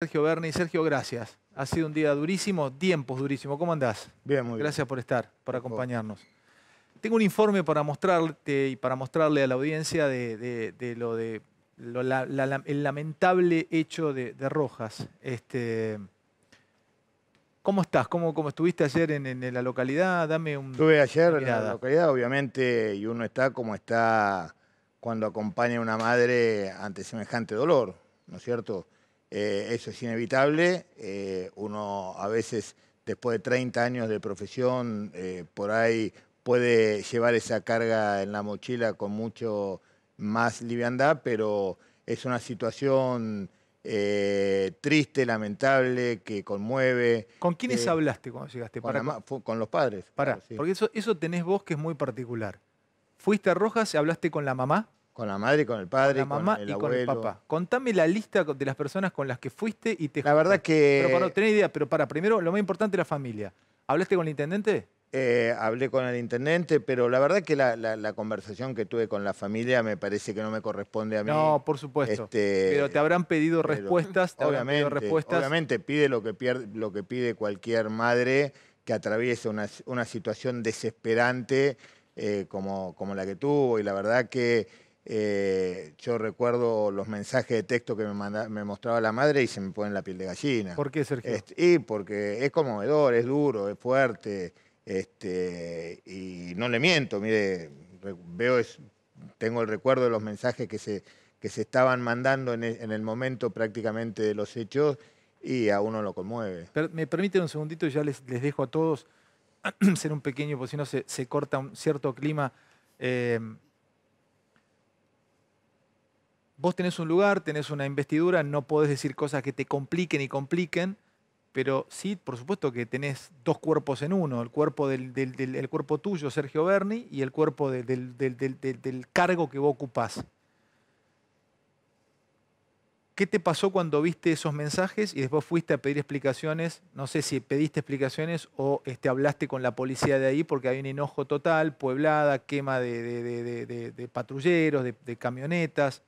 Sergio Berni. Sergio, gracias. Ha sido un día durísimo, tiempos durísimos. ¿Cómo andás? Bien, muy bien. Gracias por estar, por acompañarnos. Tengo un informe para mostrarte y para mostrarle a la audiencia de, lo de el lamentable hecho de, Rojas. Este, ¿Cómo estás? ¿Cómo, cómo estuviste ayer en, la localidad? Dame un. Estuve ayer en la localidad, obviamente, y uno está como está cuando acompaña a una madre ante semejante dolor, ¿no es cierto? Eh, eso es inevitable. Eh, uno a veces, después de 30 años de profesión, eh, por ahí puede llevar esa carga en la mochila con mucho más liviandad, pero es una situación triste, lamentable, que conmueve. ¿Con quiénes hablaste cuando llegaste? Con, Para, con los padres. para porque eso, eso tenés vos que es muy particular. Fuiste a Rojas y hablaste con la mamá con la madre, con el padre, con la mamá y con el papá. Contame la lista de las personas con las que fuiste y te... La verdad que... Pero para no tener idea, pero para, primero, lo más importante, es la familia. ¿Hablaste con el intendente? Eh, hablé con el intendente, pero la verdad que la, conversación que tuve con la familia me parece que no me corresponde a mí. No, por supuesto. Este, pero te habrán pedido respuestas. ¿te obviamente, respuestas? obviamente pide lo que, lo que pide cualquier madre que atraviese una, situación desesperante eh, como, como la que tuvo. Y la verdad que eh, yo recuerdo los mensajes de texto que me, mostraba la madre y se me pone la piel de gallina. ¿Por qué, Sergio? Este, y porque es conmovedor, es duro, es fuerte. Este, y no le miento, mire, veo, es, tengo el recuerdo de los mensajes que se, que se estaban mandando en e, el, momento prácticamente de los hechos y a uno lo conmueve. me permiten un segundito ya les, les dejo a todos ser un pequeño, porque si no se, corta un cierto clima. Eh, vos tenés un lugar, tenés una investidura, no podés decir cosas que te compliquen y compliquen, pero sí, por supuesto que tenés dos cuerpos en uno, el cuerpo, del, cuerpo tuyo, Sergio Berni, y el cuerpo del, cargo que vos ocupás. ¿Qué te pasó cuando viste esos mensajes y después fuiste a pedir explicaciones? No sé si pediste explicaciones o este, hablaste con la policía de ahí porque hay un enojo total, pueblada, quema de patrulleros, de camionetas.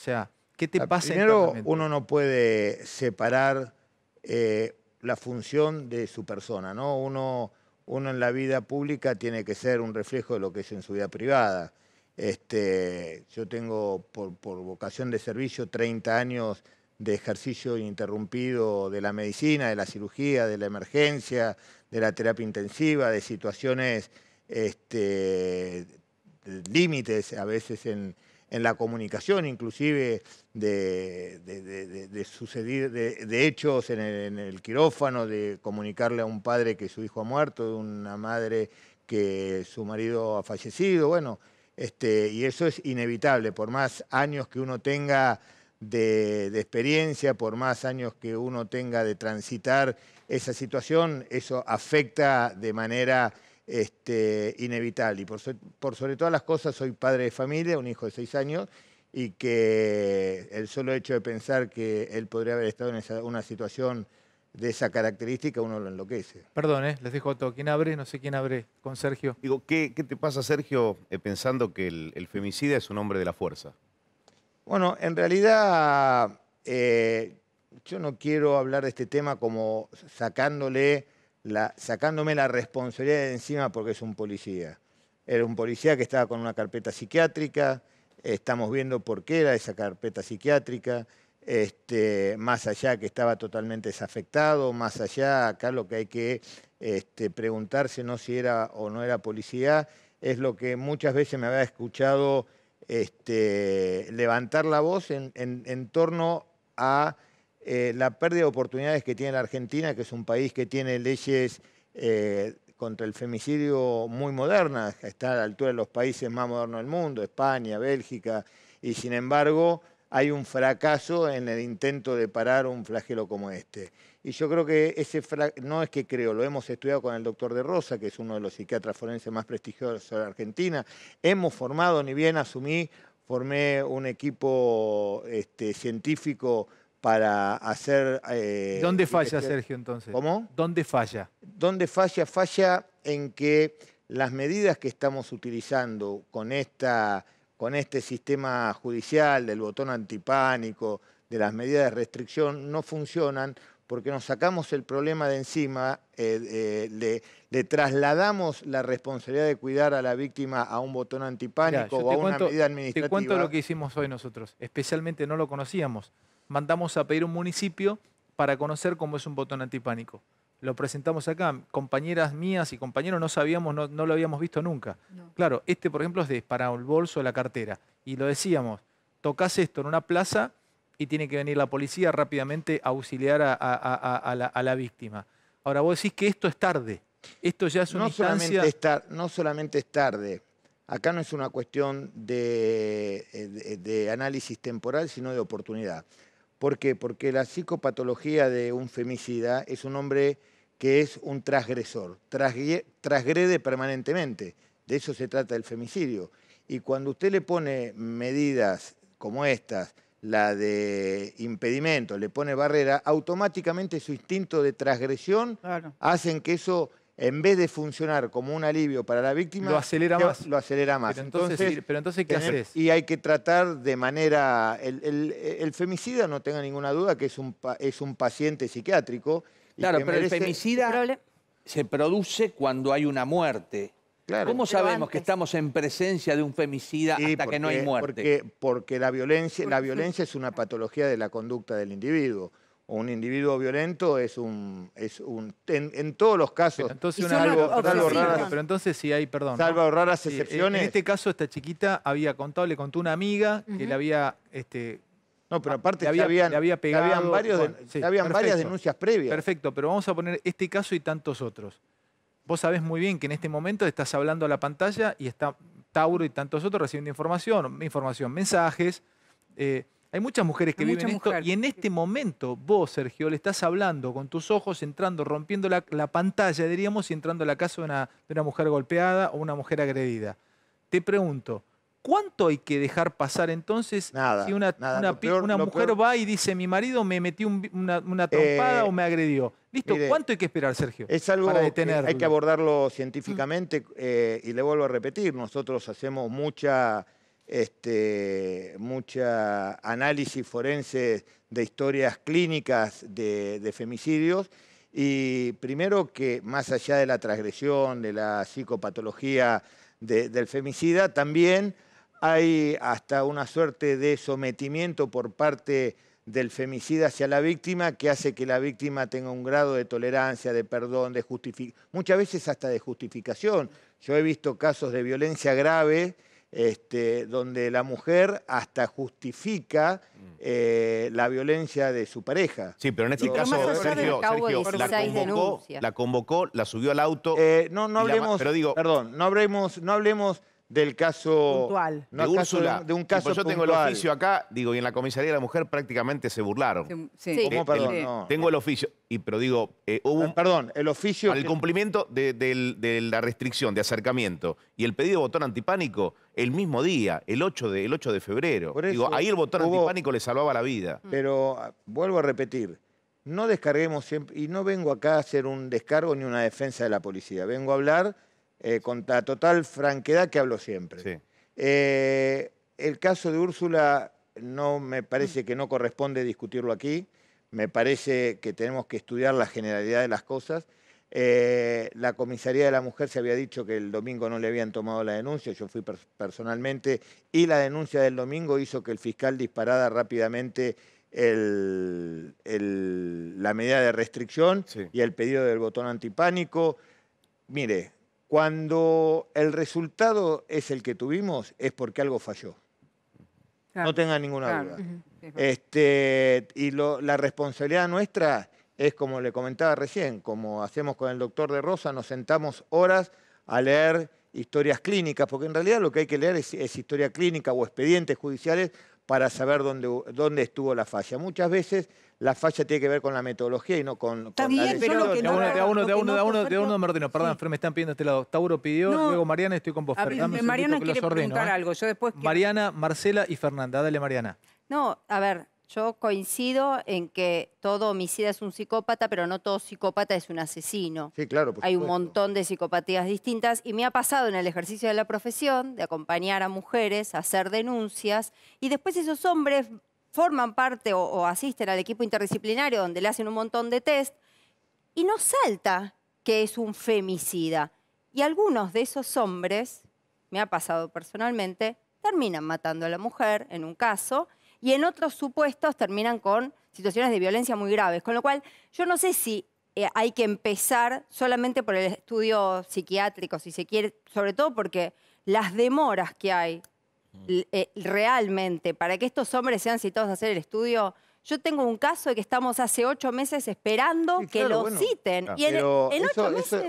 O sea, ¿qué te tu pasa? Primero, uno no puede separar eh, la función de su persona, ¿no? Uno, uno en la vida pública tiene que ser un reflejo de lo que es en su vida privada. Este, yo tengo por, vocación de servicio 30 años de ejercicio interrumpido de la medicina, de la cirugía, de la emergencia, de la terapia intensiva, de situaciones este, límites a veces en, en la comunicación inclusive de, de, hechos en el, quirófano, de comunicarle a un padre que su hijo ha muerto, de una madre que su marido ha fallecido, bueno, este, y eso es inevitable, por más años que uno tenga de, experiencia, por más años que uno tenga de transitar esa situación, eso afecta de manera este, inevitable. Y por, sobre todas las cosas soy padre de familia, un hijo de seis años, y que el solo hecho de pensar que él podría haber estado en una situación de esa característica, uno lo enloquece. Perdón, ¿eh? les dejo todo. ¿Quién abre? No sé quién abre con Sergio. Digo, ¿qué, qué te pasa, Sergio, eh, pensando que el, femicida es un hombre de la fuerza? Bueno, en realidad eh, yo no quiero hablar de este tema como sacándole sacándome la responsabilidad de encima porque es un policía. Era un policía que estaba con una carpeta psiquiátrica, estamos viendo por qué era esa carpeta psiquiátrica, este, más allá que estaba totalmente desafectado, más allá, acá lo que hay que este, preguntarse no si era o no era policía, es lo que muchas veces me había escuchado este, levantar la voz en torno a eh, la pérdida de oportunidades que tiene la Argentina, que es un país que tiene leyes eh, contra el femicidio muy modernas, está a la altura de los países más modernos del mundo, España, Bélgica, y sin embargo hay un fracaso en el intento de parar un flagelo como este. Y yo creo que ese no es que creo, lo hemos estudiado con el doctor De Rosa, que es uno de los psiquiatras forenses más prestigiosos de la Argentina. Hemos formado, ni bien asumí, formé un equipo este, científico para hacer... Eh, ¿Dónde falla, Sergio, entonces? ¿Cómo? ¿Dónde falla? ¿Dónde falla? Falla en que las medidas que estamos utilizando con, esta, con este sistema judicial del botón antipánico, de las medidas de restricción, no funcionan porque nos sacamos el problema de encima, eh, eh, le, trasladamos la responsabilidad de cuidar a la víctima a un botón antipánico o a una medida administrativa. Te cuento lo que hicimos hoy nosotros, especialmente no lo conocíamos mandamos a pedir un municipio para conocer cómo es un botón antipánico. Lo presentamos acá, compañeras mías y compañeros no sabíamos, no, lo habíamos visto nunca. Claro, este por ejemplo es de, para el bolso de la cartera. Y lo decíamos, tocas esto en una plaza y tiene que venir la policía rápidamente a auxiliar a, la, víctima. Ahora vos decís que esto es tarde. Esto ya es una no Solamente no solamente es tarde. Acá no es una cuestión de eh, análisis temporal, sino de oportunidad. ¿Por qué? Porque la psicopatología de un femicida es un hombre que es un transgresor, transgrede permanentemente. De eso se trata el femicidio. Y cuando usted le pone medidas como estas, la de impedimento, le pone barrera, automáticamente su instinto de transgresión hace que eso en vez de funcionar como un alivio para la víctima, lo acelera más. Lo acelera más. Pero entonces, pero entonces ¿qué Y hay que tratar de manera... El, femicida, no tenga ninguna duda, que es un, es un paciente psiquiátrico. Claro, pero el femicida se produce cuando hay una muerte. ¿Cómo sabemos que estamos en presencia de un femicida hasta que no hay muerte? Porque, porque la, violencia, la violencia es una patología de la conducta del individuo un individuo violento es un... Es un en, todos los casos, entonces, salvo, pero entonces si hay, perdón. Salvo raras excepciones. En, este caso, esta chiquita había contado, le contó una amiga que le había... Este, no, pero aparte le había, había pegado, habían, varios, habían varias denuncias previas. Perfecto, pero vamos a poner este caso y tantos otros. Vos sabés muy bien que en este momento estás hablando a la pantalla y está Tauro y tantos otros recibiendo información, información, mensajes... Eh, hay muchas mujeres que viven y en este momento vos, Sergio, le estás hablando con tus ojos, entrando, rompiendo la, pantalla, diríamos, y entrando a la casa de una, mujer golpeada o una mujer agredida. Te pregunto, ¿Cuánto hay que dejar pasar entonces si una, mujer va y dice mi marido me metió una, trompada eh, o me agredió? Listo, ¿cuánto hay que esperar, Sergio? Es algo para hay que abordarlo científicamente mm. eh, y le vuelvo a repetir, nosotros hacemos mucha este, mucha análisis forense de historias clínicas de, femicidios. Y primero que más allá de la transgresión, de la psicopatología del femicida, también hay hasta una suerte de sometimiento por parte del femicida hacia la víctima que hace que la víctima tenga un grado de tolerancia, de perdón, de muchas veces hasta de justificación. Yo he visto casos de violencia grave este, donde la mujer hasta justifica mm. eh, la violencia de su pareja. Sí, pero en este caso, Sergio, la, convocó, la, subió al auto. Eh, no, no hablemos, perdón, no hablemos, no hablemos del caso puntual. de, un caso yo tengo el oficio acá, digo, y en la comisaría de la mujer prácticamente se burlaron. Sí. sí. Eh, tengo el oficio, y pero digo, eh, hubo eh, un, perdón, el oficio El cumplimiento de, la restricción de acercamiento y el pedido de botón antipánico el mismo día, el 8 de febrero. digo, ahí el botón antipánico le salvaba la vida. Mm. Pero ah, vuelvo a repetir, no descarguemos siempre y no vengo acá a hacer un descargo ni una defensa de la policía, vengo a hablar eh, con la total franquedad que hablo siempre. Eh, el caso de Úrsula no me parece que no corresponde discutirlo aquí, me parece que tenemos que estudiar la generalidad de las cosas. Eh, la comisaría de la mujer se había dicho que el domingo no le habían tomado la denuncia, yo fui personalmente, y la denuncia del domingo hizo que el fiscal disparara rápidamente la medida de restricción y el pedido del botón antipánico. Mire, cuando el resultado es el que tuvimos, es porque algo falló. No tenga ninguna duda. este, y la responsabilidad nuestra es, como le comentaba recién, como hacemos con el doctor de Rosa, nos sentamos horas a leer historias clínicas, porque en realidad lo que hay que leer es historia clínica o expedientes judiciales para saber dónde, dónde estuvo la falla. Muchas veces la falla tiene que ver con la metodología y no con, Está bien, la pero de uno, de uno, de uno, Perdón, Fer, me están pidiendo este lado. Tauro pidió, luego Mariana, estoy con vos. Mariana quiere preguntar ¿eh? algo. Yo después Mariana, Marcela y Fernanda. Dale, Mariana. No, a ver, yo coincido en que todo homicida es un psicópata, pero no todo psicópata es un asesino. Sí, claro. Por Hay un montón de psicopatías distintas y me ha pasado en el ejercicio de la profesión de acompañar a mujeres, hacer denuncias y después esos hombres forman parte o, o asisten al equipo interdisciplinario donde le hacen un montón de test y no salta que es un femicida. Y algunos de esos hombres, me ha pasado personalmente, terminan matando a la mujer en un caso y en otros supuestos terminan con situaciones de violencia muy graves. Con lo cual, yo no sé si eh, hay que empezar solamente por el estudio psiquiátrico, si se quiere, sobre todo porque las demoras que hay mm. eh, realmente para que estos hombres sean citados a hacer el estudio... Yo tengo un caso de que estamos hace ocho meses esperando que lo citen.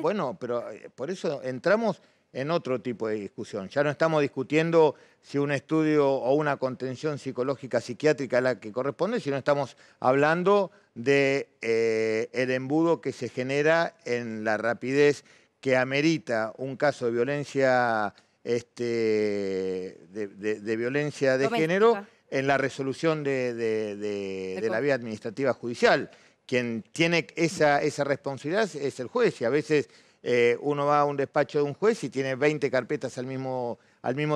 bueno, pero eh, por eso entramos en otro tipo de discusión. Ya no estamos discutiendo si un estudio o una contención psicológica psiquiátrica es la que corresponde, sino estamos hablando de eh, el embudo que se genera en la rapidez que amerita un caso de violencia este, de, violencia de género en la resolución de, la vía administrativa judicial. Quien tiene esa, esa responsabilidad es el juez y a veces eh, uno va a un despacho de un juez y tiene 20 carpetas al mismo,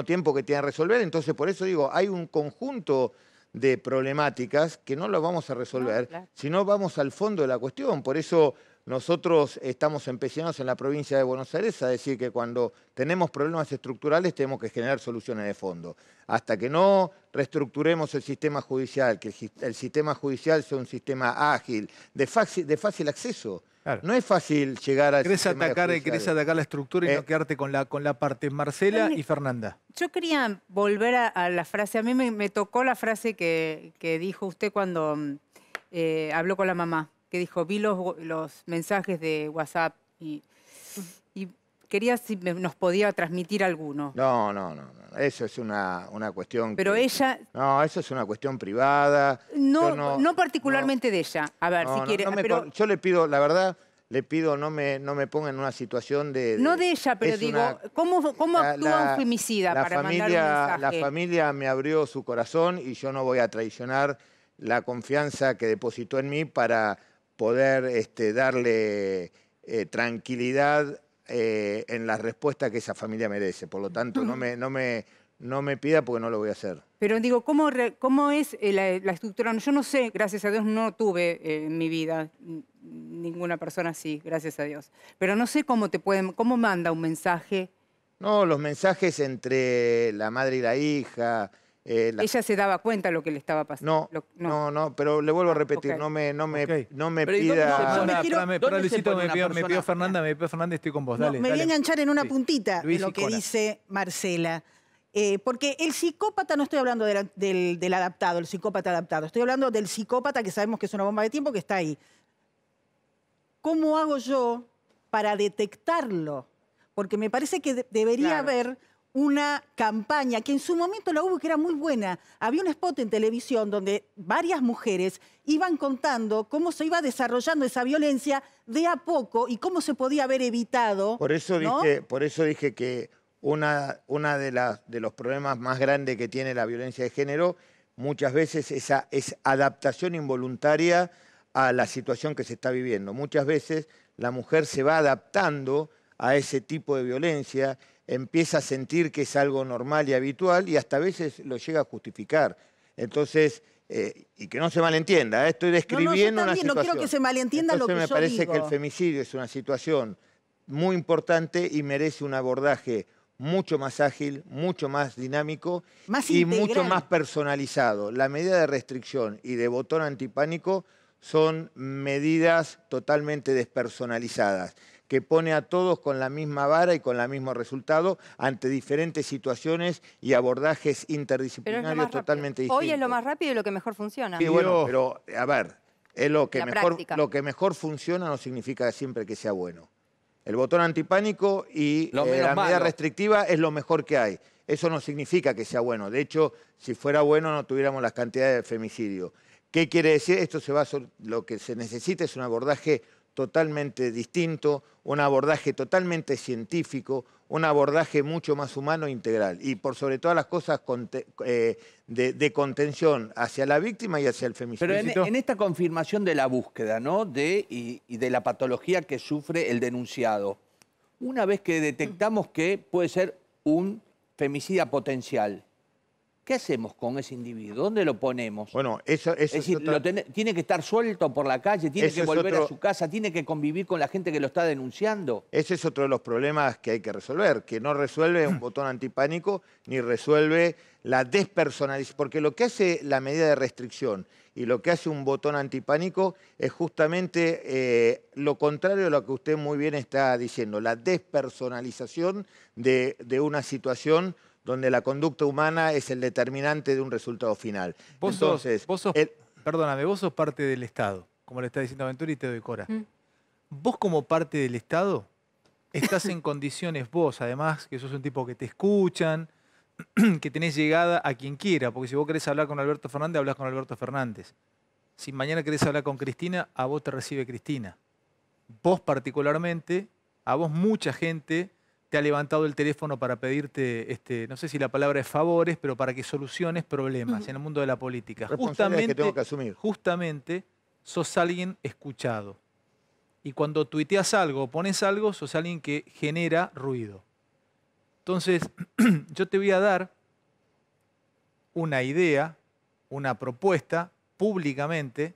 tiempo que tiene que resolver. Entonces, por eso digo, hay un conjunto de problemáticas que no lo vamos a resolver, si no, vamos al fondo de la cuestión. Por eso nosotros estamos empecinados en la provincia de Buenos Aires a decir que cuando tenemos problemas estructurales tenemos que generar soluciones de fondo. Hasta que no reestructuremos el sistema judicial, que el, sistema judicial sea un sistema ágil, de fácil acceso. No es fácil llegar a... Querés atacar, querés atacar la estructura y no eh, quedarte con la, con la parte. Marcela y Fernanda. Yo quería volver a, la frase, a mí me, tocó la frase que, dijo usted cuando eh, habló con la mamá, que dijo, vi los, los mensajes de WhatsApp y Quería si nos podía transmitir alguno. No, no, no. Eso es una, una cuestión... Pero ella... No, eso es una cuestión privada. No, no, particularmente de ella. A ver, si quiere... pero... Yo le pido, la verdad, le pido no me, no me ponga en una situación de... no de ella, pero digo, ¿cómo, cómo actúa un femicida para familia, mandar La familia me abrió su corazón y yo no voy a traicionar la confianza que depositó en mí para poder este, darle eh, tranquilidad eh, en la respuesta que esa familia merece. Por lo tanto, no me, no me, no me pida porque no lo voy a hacer. Pero digo, ¿cómo, cómo es eh, la, la, estructura? Yo no sé, gracias a Dios no tuve eh, en mi vida ninguna persona así, gracias a Dios. Pero no sé cómo te pueden, cómo manda un mensaje. No, los mensajes entre la madre y la hija, eh, Ella se daba cuenta de lo que le estaba pasando. No, no, no, pero le vuelvo a repetir, no me, no me, no me pida... me pidió, Fernanda, me pidió Fernanda, estoy con vos, dale. me voy a enganchar en una puntita de lo que dice Marcela. Eh, porque el psicópata, no estoy hablando del, adaptado, el psicópata adaptado, estoy hablando del psicópata que sabemos que es una bomba de tiempo que está ahí. ¿Cómo hago yo para detectarlo? Porque me parece que debería haber una campaña que en su momento la hubo que era muy buena. Había un spot en televisión donde varias mujeres iban contando cómo se iba desarrollando esa violencia de a poco y cómo se podía haber evitado. Por eso dije, por eso dije que uno una de, las, de los problemas más grandes que tiene la violencia de género muchas veces esa, es adaptación involuntaria a la situación que se está viviendo. Muchas veces la mujer se va adaptando a ese tipo de violencia empieza a sentir que es algo normal y habitual y hasta veces lo llega a justificar. Entonces, eh, y que no se malentienda, ¿eh? estoy describiendo no, una situación. No quiero que se malentienda lo que me parece que el femicidio es una situación muy importante y merece un abordaje mucho más ágil, mucho más dinámico y mucho más personalizado. La medida de restricción y de botón antipánico son medidas totalmente despersonalizadas que pone a todos con la misma vara y con el mismo resultado ante diferentes situaciones y abordajes interdisciplinarios totalmente distintos. Hoy es lo más rápido y lo que mejor funciona. bueno, pero a ver, lo que, mejor, lo que mejor funciona no significa siempre que sea bueno. El botón antipánico y eh, la medida restrictiva es lo mejor que hay. Eso no significa que sea bueno. De hecho, si fuera bueno no tuviéramos las cantidades de femicidio. ¿Qué quiere decir? Esto se va a, lo que se necesita es un abordaje totalmente distinto, un abordaje totalmente científico, un abordaje mucho más humano e integral. Y por sobre todas las cosas eh, de, contención hacia la víctima y hacia el femicidio. Pero en, esta confirmación de la búsqueda ¿no? de, y de la patología que sufre el denunciado, una vez que detectamos que puede ser un femicida potencial, ¿Qué hacemos con ese individuo? ¿Dónde lo ponemos? Bueno, eso, es decir, tiene que estar suelto por la calle, tiene que volver a su casa, tiene que convivir con la gente que lo está denunciando. Ese es otro de los problemas que hay que resolver, que no resuelve un botón antipánico ni resuelve la despersonalización, porque lo que hace la medida de restricción y lo que hace un botón antipánico es justamente eh, lo contrario de lo que usted muy bien está diciendo, la despersonalización de una situación donde la conducta humana es el determinante de un resultado final. Entonces, perdóname, vos sos parte del Estado, como le está diciendo Aventura y te doy cora. Mm. Vos como parte del Estado estás en condiciones vos, además, que sos un tipo que te escuchan, que tenés llegada a quien quiera, porque si vos querés hablar con Alberto Fernández, hablas con Alberto Fernández. Si mañana querés hablar con Cristina, a vos te recibe Cristina. Vos particularmente, a vos mucha gente ha levantado el teléfono para pedirte, este, no sé si la palabra es favores, pero para que soluciones problemas en el mundo de la política. Justamente, tengo que asumir. justamente sos alguien escuchado. Y cuando tuiteas algo o pones algo, sos alguien que genera ruido. Entonces, yo te voy a dar una idea, una propuesta públicamente,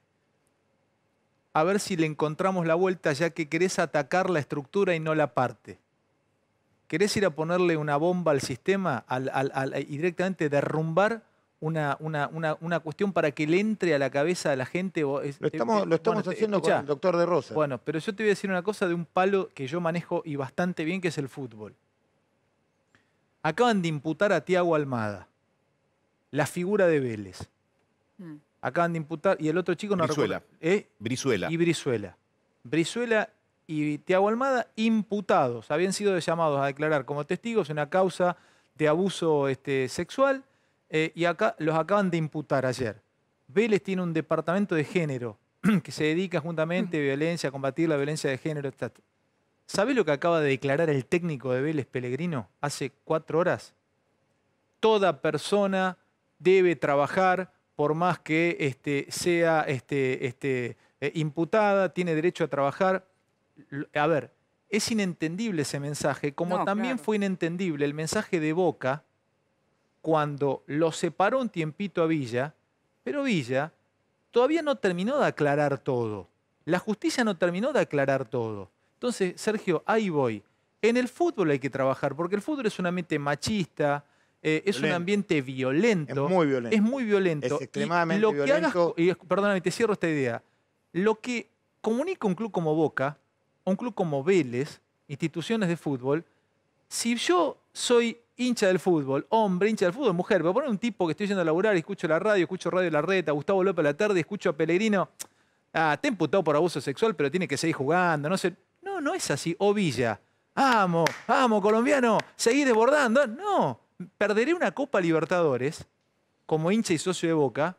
a ver si le encontramos la vuelta, ya que querés atacar la estructura y no la parte querés ir a ponerle una bomba al sistema y directamente derrumbar una, una, cuestión para que le entre a la cabeza a la gente. Lo estamos, lo estamos haciendo con el doctor de Rosa. Bueno, pero yo te voy a decir una cosa de un palo que yo manejo y bastante bien, que es el fútbol. Acaban de imputar a Tiago Almada, la figura de Vélez. Mm. Acaban de imputar, y el otro chico no Brizuela. ¿eh? Brizuela. Y Brizuela. Brizuela y Tiago Almada, imputados. Habían sido llamados a declarar como testigos en una causa de abuso este, sexual eh, y acá los acaban de imputar ayer. Vélez tiene un departamento de género que se dedica juntamente a violencia, a combatir la violencia de género. ¿Sabés lo que acaba de declarar el técnico de Vélez Pellegrino hace cuatro horas? Toda persona debe trabajar por más que este, sea este, este eh, imputada, tiene derecho a trabajar a ver, es inentendible ese mensaje, como también fue inentendible el mensaje de Boca cuando lo separó un tiempito a Villa, pero Villa todavía no terminó de aclarar todo. La justicia no terminó de aclarar todo. Entonces, Sergio, ahí voy. En el fútbol hay que trabajar, porque el fútbol es un ambiente machista, eh, es un ambiente violento. Es muy violento. Es muy violento. extremadamente violento. perdóname, te cierro esta idea. Lo que comunica un club como Boca un club como Vélez, instituciones de fútbol, si yo soy hincha del fútbol, hombre, hincha del fútbol, mujer, voy a poner un tipo que estoy yendo a laburar y escucho la radio, escucho Radio La Reta, Gustavo López a la tarde, escucho a Pellegrino, ah, está imputado por abuso sexual, pero tiene que seguir jugando, no sé. No, no es así. O Villa, amo, amo, colombiano, seguí desbordando. No, perderé una Copa Libertadores como hincha y socio de Boca,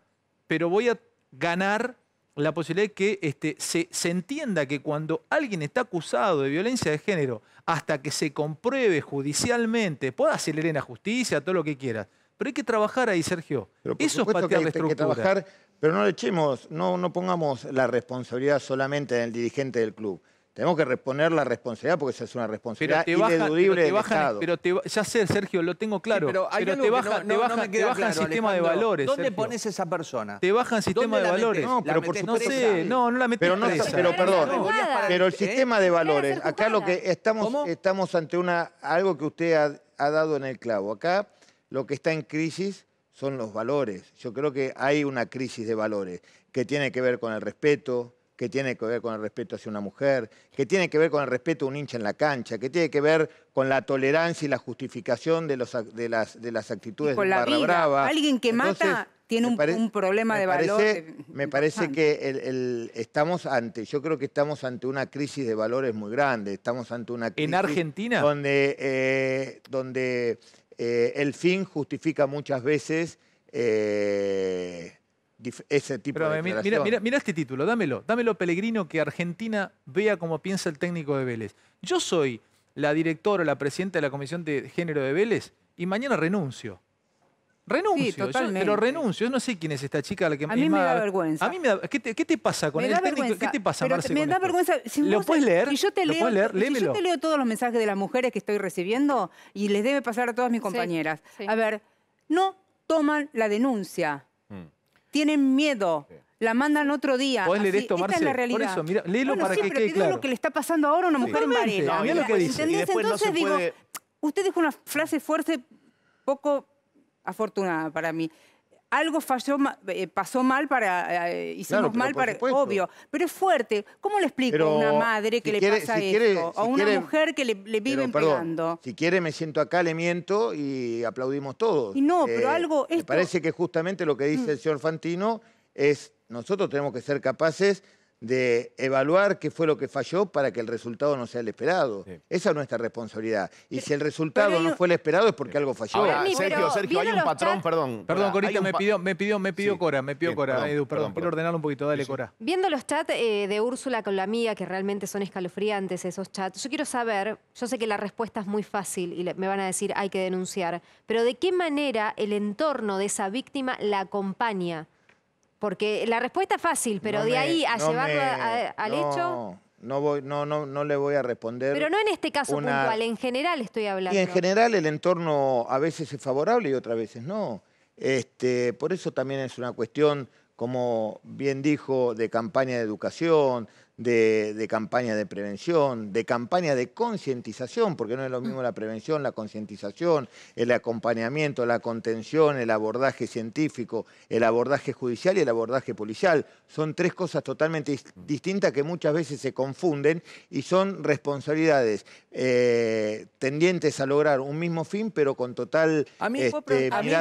pero voy a ganar la posibilidad de que este, se, entienda que cuando alguien está acusado de violencia de género, hasta que se compruebe judicialmente, pueda acelerar en la justicia, todo lo que quiera. Pero hay que trabajar ahí, Sergio. Eso es para que hay, la estructura. Que trabajar, pero no le echemos, no, no pongamos la responsabilidad solamente en el dirigente del club. Tenemos que reponer la responsabilidad porque esa es una responsabilidad pero pero del Estado. Pero ya sé, Sergio, lo tengo claro. pero, te bajan, no, te sistema de valores. ¿Dónde pones esa persona? Te bajan sistema de valores. No, No la metes pero no, presa. Pero perdón, pero el sistema de valores, acá lo que estamos, estamos ante una algo que usted ha, ha dado en el clavo. Acá lo que está en crisis son los valores. Yo creo que hay una crisis de valores que tiene que ver con el respeto, que tiene que ver con el respeto hacia una mujer, que tiene que ver con el respeto a un hincha en la cancha, que tiene que ver con la tolerancia y la justificación de, las, actitudes de la barra brava. Alguien que mata tiene un, problema de parece, valor. me parece que estamos ante, yo creo que estamos ante una crisis de valores muy grande. Estamos ante una crisis. ¿En Argentina? Donde, eh, donde eh, el fin justifica muchas veces. Eh, ese tipo de mira, mira, este título, dámelo, dámelo Pellegrino que Argentina vea cómo piensa el técnico de Vélez. Yo soy la directora o la presidenta de la Comisión de Género de Vélez y mañana renuncio. Renuncio, pero renuncio. no sé quién es esta chica a la que A mí me da vergüenza. A mí me da, ¿qué, te, pasa con el técnico? ¿Qué te pasa, Marcelo Me da vergüenza. ¿Lo puedes leer? yo te ¿Lo leo, puedes leer? yo te leo todos los mensajes de las mujeres que estoy recibiendo y les debe pasar a todas mis compañeras. A ver, no toman la denuncia tienen miedo. La mandan otro día. ¿Puedes leer esto, es la realidad. Por eso, mira, léelo para que quede claro. lo que le está pasando ahora a una mujer en Varela. Entonces digo, usted dijo una frase fuerte poco afortunada para mí algo falló, eh, pasó mal para, eh, hicimos mal para, obvio, pero es fuerte. ¿Cómo le explico a una madre que le pasa esto? a una mujer que le, vive empleando. si quiere me siento acá, le miento y aplaudimos todos. no, pero eh, algo... Me parece que justamente lo que dice mm. el señor Fantino es nosotros tenemos que ser capaces de evaluar qué fue lo que falló para que el resultado no sea el esperado. Esa es nuestra responsabilidad. Y si el resultado no fue el esperado es porque algo falló. Sergio, Sergio, hay un patrón, perdón. Perdón, Corita, me, pidió, me pidió, me pidió Cora, me pidió Cora, perdón, perdón, quiero ordenarlo un poquito, dale Cora. Viendo los chats eh, de Úrsula con la mía, que realmente son escalofriantes esos chats, yo quiero saber, yo sé que la respuesta es muy fácil y me van a decir hay que denunciar, pero ¿de qué manera el entorno de esa víctima la acompaña? Porque la respuesta es fácil, pero de ahí a llevarlo al hecho... No, no, no, le voy a responder. Pero no en este caso puntual, en general estoy hablando. Y en general el entorno a veces es favorable y otras veces no. Este, por eso también es una cuestión, como bien dijo, de campaña de educación, de, campaña de prevención, de campaña de concientización, porque no es lo mm. mismo la prevención, la concientización, el acompañamiento, la contención, el abordaje científico, el abordaje judicial y el abordaje policial. Son tres cosas totalmente mm. distintas que muchas veces se confunden y son responsabilidades eh, tendientes a lograr un mismo fin, pero con total a a de me, pidió,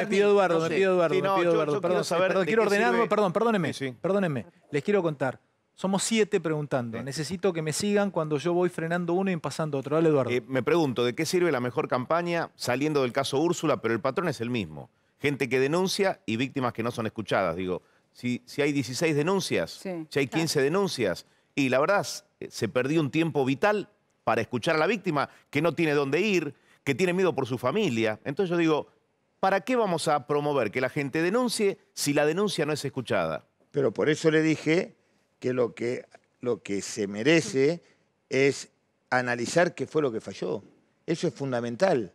Eduardo, me Eduardo, me Eduardo. perdón, perdón, quiero perdón, sí. perdónenme. Les quiero contar. Somos siete preguntando. Necesito que me sigan cuando yo voy frenando uno y pasando otro. Dale, Eduardo. Eh, me pregunto, ¿de qué sirve la mejor campaña saliendo del caso Úrsula? Pero el patrón es el mismo. Gente que denuncia y víctimas que no son escuchadas. Digo, si, si hay 16 denuncias, si hay 15 denuncias, y la verdad, eh, se perdió un tiempo vital para escuchar a la víctima que no tiene dónde ir, que tiene miedo por su familia. Entonces yo digo, ¿para qué vamos a promover que la gente denuncie si la denuncia no es escuchada? Pero por eso le dije que lo que, lo que se merece es analizar qué fue lo que falló. Eso es fundamental.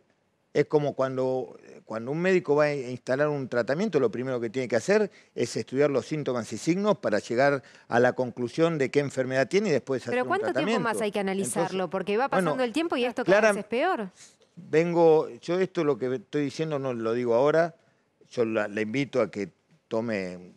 Es como cuando, cuando un médico va a instalar un tratamiento, lo primero que tiene que hacer es estudiar los síntomas y signos para llegar a la conclusión de qué enfermedad tiene y después hacer un tratamiento. Pero ¿cuánto tiempo más hay que analizarlo? Porque va pasando el tiempo y esto cada vez es peor. Vengo, yo esto lo que estoy diciendo no lo digo ahora, yo le invito a que tome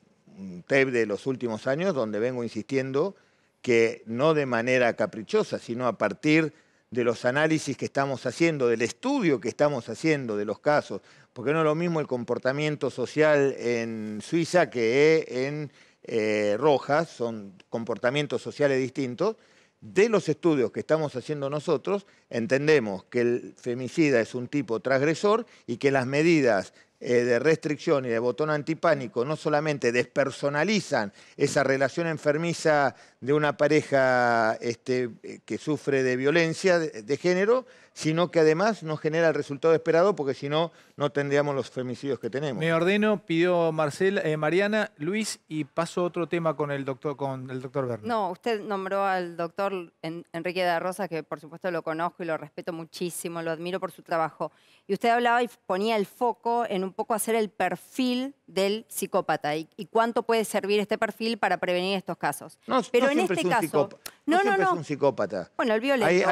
tape de los últimos años donde vengo insistiendo que no de manera caprichosa, sino a partir de los análisis que estamos haciendo, del estudio que estamos haciendo de los casos, porque no es lo mismo el comportamiento social en Suiza que en eh, Rojas, son comportamientos sociales distintos. De los estudios que estamos haciendo nosotros, entendemos que el femicida es un tipo transgresor y que las medidas eh, de restricción y de botón antipánico no solamente despersonalizan esa relación enfermiza de una pareja este, eh, que sufre de violencia de género, sino que además no genera el resultado esperado, porque si no, no tendríamos los femicidios que tenemos. Me ordeno, pidió Marcela, eh, Mariana, Luis, y paso otro tema con el doctor, con el doctor No, usted nombró al doctor Enrique de Rosa, que por supuesto lo conozco y lo respeto muchísimo, lo admiro por su trabajo. Y usted hablaba y ponía el foco en un poco hacer el perfil del psicópata y, cuánto puede servir este perfil para prevenir estos casos. No, Pero en este es un caso. No, Es un psicópata. Bueno, el violento.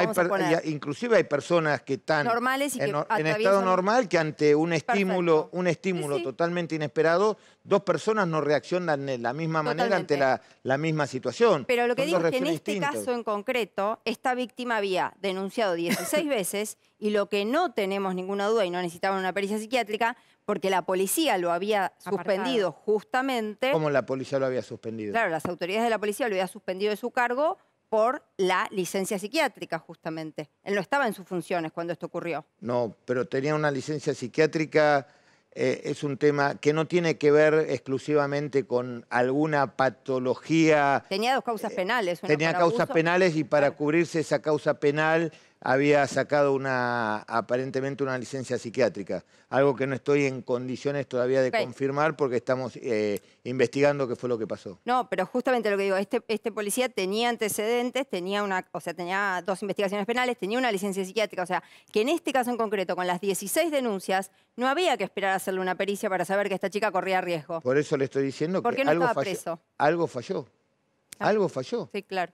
inclusive hay personas personas que están Normales y en, estado normal que ante un estímulo, un estímulo totalmente inesperado, dos personas no reaccionan de la misma manera ante la, misma situación. Pero lo que digo es que en este caso en concreto, esta víctima había denunciado 16 veces y lo que no tenemos ninguna duda y no necesitaban una pericia psiquiátrica, porque la policía lo había suspendido justamente. ¿Cómo la policía lo había suspendido? Claro, las autoridades de la policía lo había suspendido de su cargo por la licencia psiquiátrica, justamente. Él no estaba en sus funciones cuando esto ocurrió. No, pero tenía una licencia psiquiátrica, eh, es un tema que no tiene que ver exclusivamente con alguna patología. Tenía dos causas eh, penales. tenía causas penales y para cubrirse esa causa penal había sacado una aparentemente una licencia psiquiátrica, algo que no estoy en condiciones todavía de confirmar porque estamos eh, investigando qué fue lo que pasó. No, pero justamente lo que digo, este, este policía tenía antecedentes, tenía una, o sea, tenía dos investigaciones penales, tenía una licencia psiquiátrica, o sea, que en este caso en concreto, con las 16 denuncias, no había que esperar a hacerle una pericia para saber que esta chica corría riesgo. Por eso le estoy diciendo que no algo, falló, algo falló. Ah. Algo falló. Sí, claro.